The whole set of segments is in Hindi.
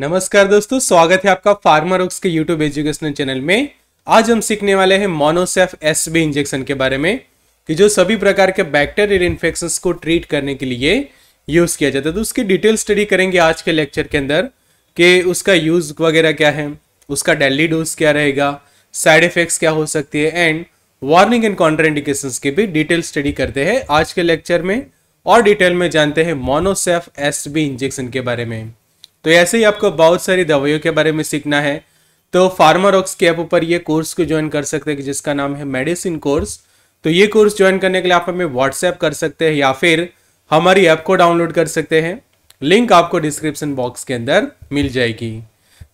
नमस्कार दोस्तों स्वागत है आपका ऑक्स के यूट्यूब एजुकेशनल चैनल में आज हम सीखने वाले हैं मोनोसेफ एस बी इंजेक्शन के बारे में कि जो सभी प्रकार के बैक्टेरियल इन्फेक्शन को ट्रीट करने के लिए यूज़ किया जाता है तो उसकी डिटेल स्टडी करेंगे आज के लेक्चर के अंदर कि उसका यूज़ वगैरह क्या है उसका डेली डोज क्या रहेगा साइड इफेक्ट्स क्या हो सकती है एंड वार्निंग एंड इंडिकेशन की भी डिटेल स्टडी करते हैं आज के लेक्चर में और डिटेल में जानते हैं मोनोसेफ एस बी इंजेक्शन के बारे में तो ऐसे ही आपको बहुत सारी दवाइयों के बारे में सीखना है तो फार्मारॉक्स के ऐप पर ये कोर्स को ज्वाइन कर सकते हैं जिसका नाम है मेडिसिन कोर्स तो ये कोर्स ज्वाइन करने के लिए आप हमें व्हाट्सएप कर सकते हैं या फिर हमारी ऐप को डाउनलोड कर सकते हैं लिंक आपको डिस्क्रिप्शन बॉक्स के अंदर मिल जाएगी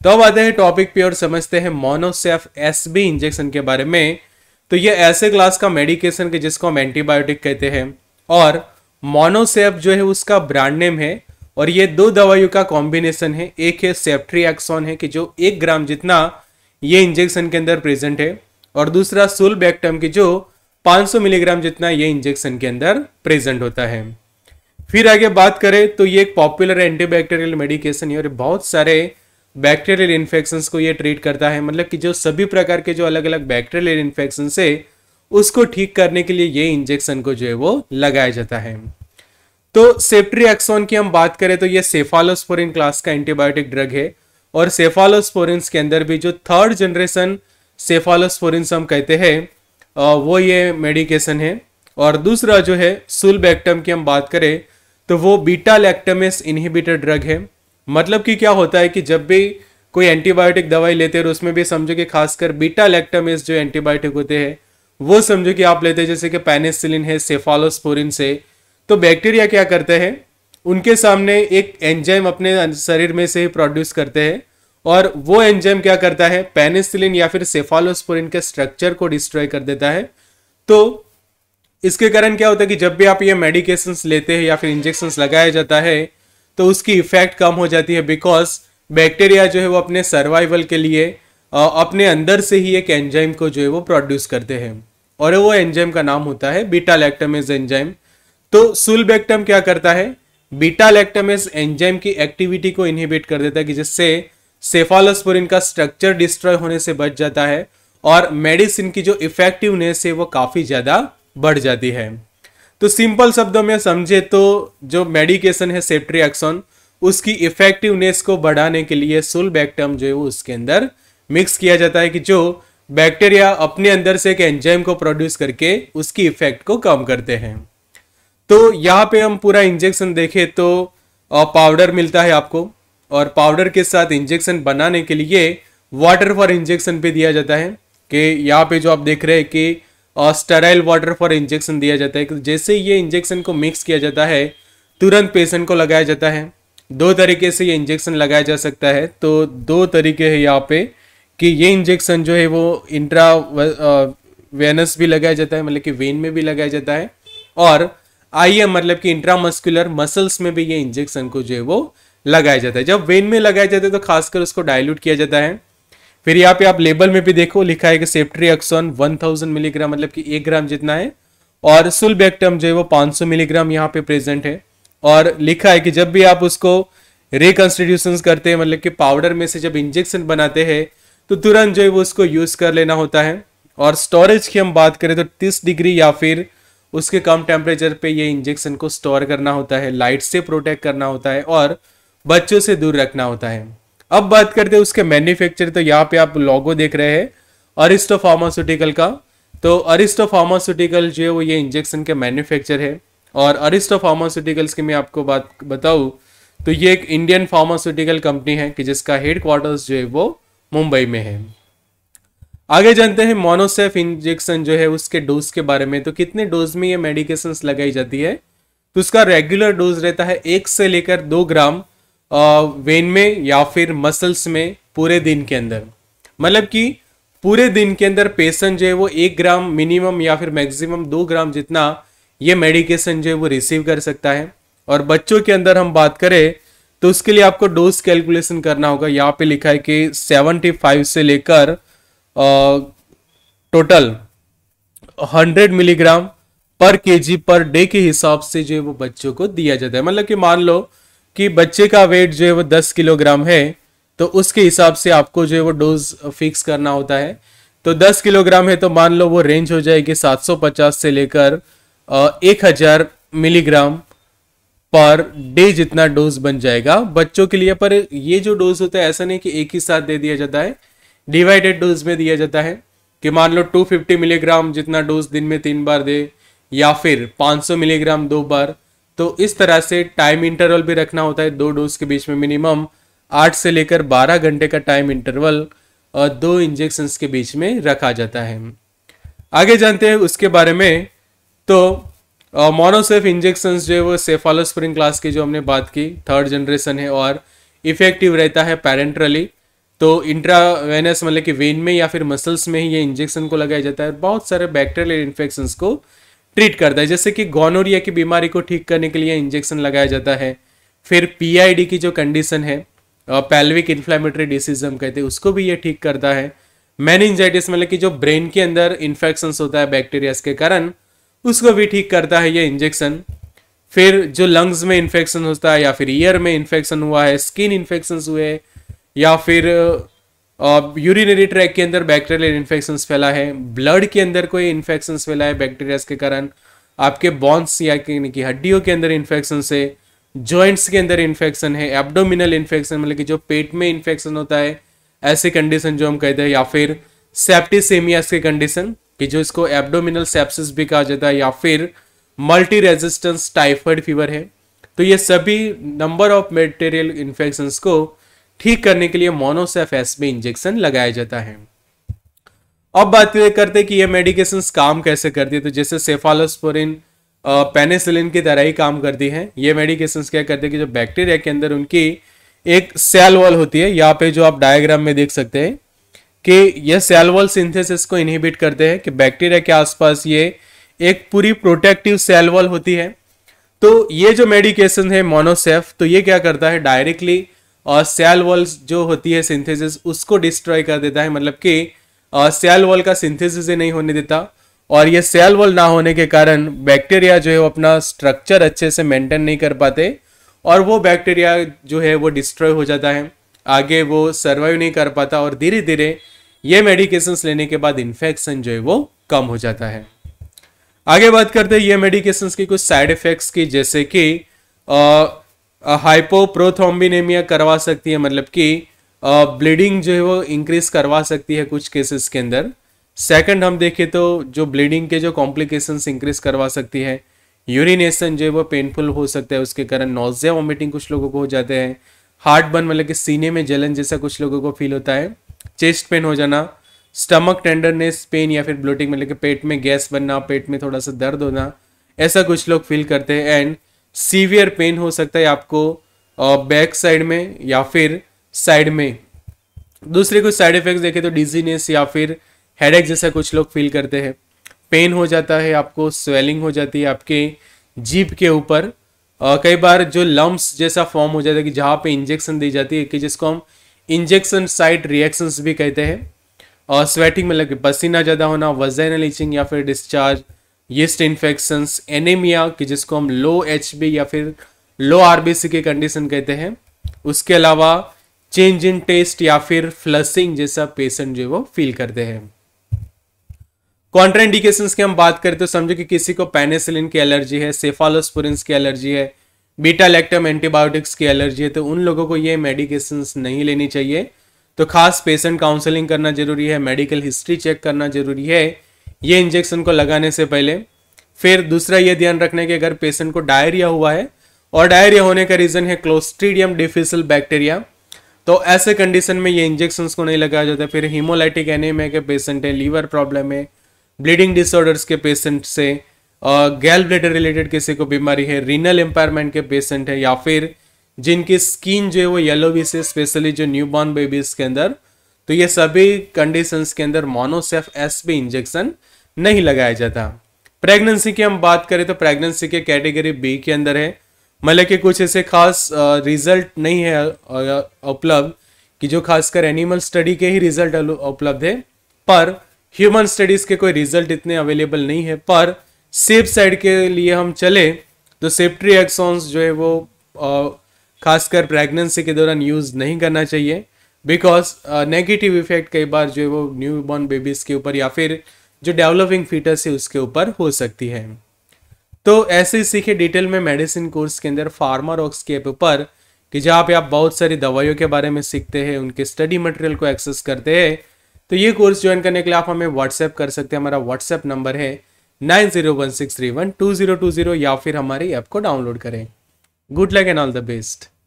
तो अब आते हैं टॉपिक पे और समझते हैं मोनोसेफ एस बी इंजेक्शन के बारे में तो ये ऐसे क्लास का मेडिकेशन के जिसको हम एंटीबायोटिक कहते हैं और मोनोसेफ जो है उसका ब्रांड नेम है और ये दो दवाइयों का कॉम्बिनेशन है एक है एक्सॉन है कि जो एक ग्राम जितना ये इंजेक्शन के अंदर प्रेजेंट है और दूसरा बैक्टम की जो 500 मिलीग्राम जितना ये इंजेक्शन के अंदर प्रेजेंट होता है फिर आगे बात करें तो ये एक पॉपुलर एंटीबैक्टीरियल मेडिकेशन है और बहुत सारे बैक्टीरियल इन्फेक्शन को ये ट्रीट करता है मतलब कि जो सभी प्रकार के जो अलग अलग बैक्टीरियल इन्फेक्शन है उसको ठीक करने के लिए ये इंजेक्शन को जो है वो लगाया जाता है तो एक्सोन की हम बात करें तो ये सेफालोस्पोरिन क्लास का एंटीबायोटिक ड्रग है और सेफालोस्पोरिन के अंदर भी जो थर्ड जनरेशन सेफालोस्पोरिन हम कहते हैं वो ये मेडिकेशन है और दूसरा जो है सुलबैक्टम की हम बात करें तो वो बीटा लैक्टमेस इनहिबिटर ड्रग है मतलब कि क्या होता है कि जब भी कोई एंटीबायोटिक दवाई लेते हैं और उसमें भी समझो कि खासकर बीटा लैक्टमेस जो एंटीबायोटिक होते हैं वो समझो कि आप लेते हैं जैसे कि पेनिसिलिन है सेफालोस्पोरिन से तो बैक्टीरिया क्या करते हैं उनके सामने एक एंजाइम अपने शरीर में से प्रोड्यूस करते हैं और वो एंजाइम क्या करता है पेनिसिलिन या फिर सेफालोस्पोरिन के स्ट्रक्चर को डिस्ट्रॉय कर देता है तो इसके कारण क्या होता है कि जब भी आप ये मेडिकेशन लेते हैं या फिर इंजेक्शन लगाया जाता है तो उसकी इफेक्ट कम हो जाती है बिकॉज बैक्टीरिया जो है वो अपने सर्वाइवल के लिए अपने अंदर से ही एक एंजाइम को जो है वो प्रोड्यूस करते हैं और वो एंजाइम का नाम होता है बीटा लैक्टमेज एंजाइम तो सुलबेक्टम क्या करता है बीटा लैक्टमेस एंजाइम की एक्टिविटी को इनहिबिट कर देता है कि जिससे सेफालोस्पोरिन का स्ट्रक्चर डिस्ट्रॉय होने से बच जाता है और मेडिसिन की जो इफेक्टिवनेस है वो काफ़ी ज़्यादा बढ़ जाती है तो सिंपल शब्दों में समझे तो जो मेडिकेशन है सेप्ट्री एक्सोन उसकी इफेक्टिवनेस को बढ़ाने के लिए बैक्टम जो है वो उसके अंदर मिक्स किया जाता है कि जो बैक्टीरिया अपने अंदर से एक एंजाइम को प्रोड्यूस करके उसकी इफेक्ट को कम करते हैं तो यहाँ पे हम पूरा इंजेक्शन देखें तो पाउडर मिलता है आपको और पाउडर के साथ इंजेक्शन बनाने के लिए वाटर फॉर इंजेक्शन पे दिया जाता है कि यहाँ पे जो आप देख रहे हैं कि स्टराइल वाटर फॉर इंजेक्शन दिया जाता है जैसे ये इंजेक्शन को मिक्स किया जाता है तुरंत पेशेंट को लगाया जाता है दो तरीके से ये इंजेक्शन लगाया जा सकता है तो दो तरीके है यहाँ पे कि ये इंजेक्शन जो है वो इंट्रा वेनस भी लगाया जाता है मतलब कि वेन में भी लगाया जाता है और आई मतलब कि इंट्रामस्कुलर मसल्स में भी ये इंजेक्शन को जो है वो लगाया जाता है जब वेन में लगाया जाता है तो खासकर उसको डायल्यूट किया जाता है फिर यहाँ पे आप लेबल में भी देखो लिखा है कि सेप्ट्री एक्सोन मिलीग्राम मतलब कि एक ग्राम जितना है और सुलबेक्टम जो है वो 500 मिलीग्राम यहाँ पे प्रेजेंट है और लिखा है कि जब भी आप उसको रिकन्स्टिट्यूशन करते हैं मतलब कि पाउडर में से जब इंजेक्शन बनाते हैं तो तुरंत जो है वो उसको यूज कर लेना होता है और स्टोरेज की हम बात करें तो तीस डिग्री या फिर उसके कम टेम्परेचर पे ये इंजेक्शन को स्टोर करना होता है लाइट से प्रोटेक्ट करना होता है और बच्चों से दूर रखना होता है अब बात करते हैं उसके मैन्युफैक्चर तो यहाँ पे आप लोगो देख रहे हैं अरिस्टो फार्मास्यूटिकल का तो अरिस्टो फार्मास्यूटिकल जो है वो ये इंजेक्शन के मैन्युफैक्चर है और अरिस्टो फार्मास्यूटिकल्स की मैं आपको बात बताऊँ तो ये एक इंडियन फार्मास्यूटिकल कंपनी है कि जिसका हेड जो है वो मुंबई में है आगे जानते हैं मोनोसेफ इंजेक्शन जो है उसके डोज के बारे में तो कितने डोज में ये मेडिकेशन लगाई जाती है तो उसका रेगुलर डोज रहता है एक से लेकर दो ग्राम वेन में या फिर मसल्स में पूरे दिन के अंदर मतलब कि पूरे दिन के अंदर पेशेंट जो है वो एक ग्राम मिनिमम या फिर मैक्सिमम दो ग्राम जितना ये मेडिकेशन जो है वो रिसीव कर सकता है और बच्चों के अंदर हम बात करें तो उसके लिए आपको डोज कैलकुलेशन करना होगा यहाँ पे लिखा है कि 75 से लेकर total hundred milligram per KG per day के हिसाब से जो है वो बच्चों को दिया जाता है मतलब कि मान लो कि बच्चे का वेट जो है वो दस किलोग्राम है तो उसके हिसाब से आपको जो है वो डोज फिक्स करना होता है तो दस किलोग्राम है तो मान लो वो रेंज हो जाएगी सात सौ पचास से लेकर एक हजार मिलीग्राम पर डे जितना डोज बन जाएगा बच्चों के लिए पर ये जो डोज होता है ऐसा नहीं कि एक ही साथ दे दिया जाता है डिवाइडेड डोज में दिया जाता है कि मान लो 250 मिलीग्राम जितना डोज दिन में तीन बार दे या फिर 500 मिलीग्राम दो बार तो इस तरह से टाइम इंटरवल भी रखना होता है दो डोज के बीच में मिनिमम आठ से लेकर बारह घंटे का टाइम इंटरवल और दो इंजेक्शन के बीच में रखा जाता है आगे जानते हैं उसके बारे में तो मोनोसेफ इंजेक्शन जो है वो सेफालोस्प्रिंग क्लास की जो हमने बात की थर्ड जनरेशन है और इफेक्टिव रहता है पेरेंट्रली तो इंट्रावेनस मतलब कि वेन में या फिर मसल्स में ही ये इंजेक्शन को लगाया जाता है बहुत सारे बैक्टीरियल इन्फेक्शन को ट्रीट करता है जैसे कि गोनोरिया की बीमारी को ठीक करने के लिए इंजेक्शन लगाया जाता है फिर पी की जो कंडीशन है पैल्विक इन्फ्लामेटरी डिसीज हम कहते हैं उसको भी ये ठीक करता है मैनिंजाइटिस मतलब कि जो ब्रेन के अंदर इन्फेक्शन होता है बैक्टीरियाज के कारण उसको भी ठीक करता है ये इंजेक्शन फिर जो लंग्स में इन्फेक्शन होता है या फिर ईयर में इन्फेक्शन हुआ है स्किन इन्फेक्शन हुए हैं या फिर यूरिनरी ट्रैक के अंदर बैक्टीरियल इन्फेक्शन फैला है ब्लड के अंदर कोई इन्फेक्शन फैला है बैक्टीरियाज के कारण आपके बॉन्स या कि हड्डियों के अंदर इन्फेक्शन है जॉइंट्स के अंदर इन्फेक्शन है एब्डोमिनल इन्फेक्शन मतलब कि जो पेट में इन्फेक्शन होता है ऐसे कंडीशन जो हम कहते हैं या फिर सेप्टिसेमियास के कंडीशन कि जो इसको एब्डोमिनल सेप्सिस भी कहा जाता है या फिर मल्टी रेजिस्टेंस टाइफाइड फीवर है तो ये सभी नंबर ऑफ मेटेरियल इन्फेक्शंस को ठीक करने के लिए मोनोसेफ एस में इंजेक्शन लगाया जाता है अब बात ये करते कि ये मेडिकेशन काम कैसे करती है तो जैसे सेफालोस्पोरिन पेनेसिलिन की तरह ही काम करती है ये मेडिकेशन क्या करते हैं कि जो बैक्टीरिया के अंदर उनकी एक सेल वॉल होती है यहाँ पे जो आप डायग्राम में देख सकते हैं कि यह सेल वॉल सिंथेसिस को इनहिबिट करते हैं कि बैक्टीरिया के आसपास ये एक पूरी प्रोटेक्टिव सेल वॉल होती है तो ये जो मेडिकेशन है मोनोसेफ तो ये क्या करता है डायरेक्टली और सेल वॉल जो होती है सिंथेसिस उसको डिस्ट्रॉय कर देता है मतलब कि सेल वॉल का सिंथेसिस ही नहीं होने देता और ये सेल वॉल ना होने के कारण बैक्टीरिया जो है वो अपना स्ट्रक्चर अच्छे से मेंटेन नहीं कर पाते और वो बैक्टीरिया जो है वो डिस्ट्रॉय हो जाता है आगे वो सर्वाइव नहीं कर पाता और धीरे धीरे ये मेडिकेशंस लेने के बाद इन्फेक्शन जो है वो कम हो जाता है आगे बात करते हैं ये मेडिकेशंस की कुछ साइड इफेक्ट्स की जैसे कि हाइपोप्रोथोम्बिनेमिया करवा सकती है मतलब कि ब्लीडिंग जो है वो इंक्रीज करवा सकती है कुछ केसेस के अंदर सेकंड हम देखें तो जो ब्लीडिंग के जो कॉम्प्लिकेशंस इंक्रीज करवा सकती है यूरिनेशन जो है वो पेनफुल हो सकता है उसके कारण नोजिया वॉमिटिंग कुछ लोगों को हो जाते हैं हार्ट बर्न मतलब कि सीने में जलन जैसा कुछ लोगों को फील होता है चेस्ट पेन हो जाना स्टमक टेंडरनेस पेन या फिर ब्लोटिंग मतलब कि पेट में गैस बनना पेट में थोड़ा सा दर्द होना ऐसा कुछ लोग फील करते हैं एंड सीवियर पेन हो सकता है आपको बैक साइड में या फिर साइड में दूसरे कुछ साइड इफेक्ट्स देखें तो डिजीनेस या फिर हेडेक जैसा कुछ लोग फील करते हैं पेन हो जाता है आपको स्वेलिंग हो जाती है आपके जीप के ऊपर कई बार जो लम्ब्स जैसा फॉर्म हो जाता है कि जहाँ पे इंजेक्शन दी जाती है कि जिसको हम इंजेक्शन साइड रिएक्शंस भी कहते हैं और स्वेटिंग मतलब कि पसीना ज़्यादा होना वजन लीचिंग या फिर डिस्चार्ज यस्ट इन्फेक्शंस एनेमिया कि जिसको हम लो एच या फिर लो आरबीसी के कंडीशन कहते हैं उसके अलावा चेंज इन टेस्ट या फिर फ्लसिंग जैसा पेशेंट जो है वो फील करते हैं कॉन्ट्राइंडिकेशन की हम बात करें तो समझो कि किसी को पेनेसिलिन की एलर्जी है सेफालोस्पुरस की एलर्जी है बीटा लैक्टम एंटीबायोटिक्स की एलर्जी है तो उन लोगों को ये मेडिकेशन नहीं लेनी चाहिए तो खास पेशेंट काउंसलिंग करना जरूरी है मेडिकल हिस्ट्री चेक करना जरूरी है ये इंजेक्शन को लगाने से पहले फिर दूसरा ये ध्यान है कि अगर पेशेंट को डायरिया हुआ है और डायरिया होने का रीज़न है क्लोस्ट्रीडियम डिफिसल बैक्टीरिया तो ऐसे कंडीशन में ये इंजेक्शन को नहीं लगाया जाता फिर हीमोलाइटिक एनेमिया के पेशेंट है लीवर प्रॉब्लम है ब्लीडिंग डिसऑर्डर्स के पेशेंट से और गैल ब्लेडर रिलेटेड किसी को बीमारी है रीनल एम्पायरमेंट के पेशेंट है या फिर जिनकी स्किन जो है वो येलो भी से स्पेशली जो न्यू बॉर्न बेबीज के अंदर तो ये सभी कंडीशंस के अंदर मोनोसेफ एस बी इंजेक्शन नहीं लगाया जाता प्रेगनेंसी की हम बात करें तो प्रेगनेंसी के कैटेगरी बी के अंदर है मतलब कि कुछ ऐसे खास रिजल्ट नहीं है उपलब्ध कि जो खासकर एनिमल स्टडी के ही रिजल्ट उपलब्ध है पर ह्यूमन स्टडीज के कोई रिजल्ट इतने अवेलेबल नहीं है पर सेफ साइड के लिए हम चले तो सेफ्ट्री एक्सॉन्स जो है वो खासकर प्रेगनेंसी के दौरान यूज़ नहीं करना चाहिए बिकॉज नेगेटिव इफेक्ट कई बार जो है वो न्यू बॉर्न बेबीज़ के ऊपर या फिर जो डेवलपिंग फीटर्स है उसके ऊपर हो सकती है तो ऐसे सीखे डिटेल में मेडिसिन कोर्स के अंदर फार्मारोक्स के ऊपर कि जहाँ पे आप बहुत सारी दवाइयों के बारे में सीखते हैं उनके स्टडी मटेरियल को एक्सेस करते हैं तो ये कोर्स ज्वाइन करने के लिए आप हमें व्हाट्सएप कर सकते हैं हमारा व्हाट्सएप नंबर है nine zero one six three one two zero two zero या फिर हमारी ऐप को डाउनलोड करें good luck and all the best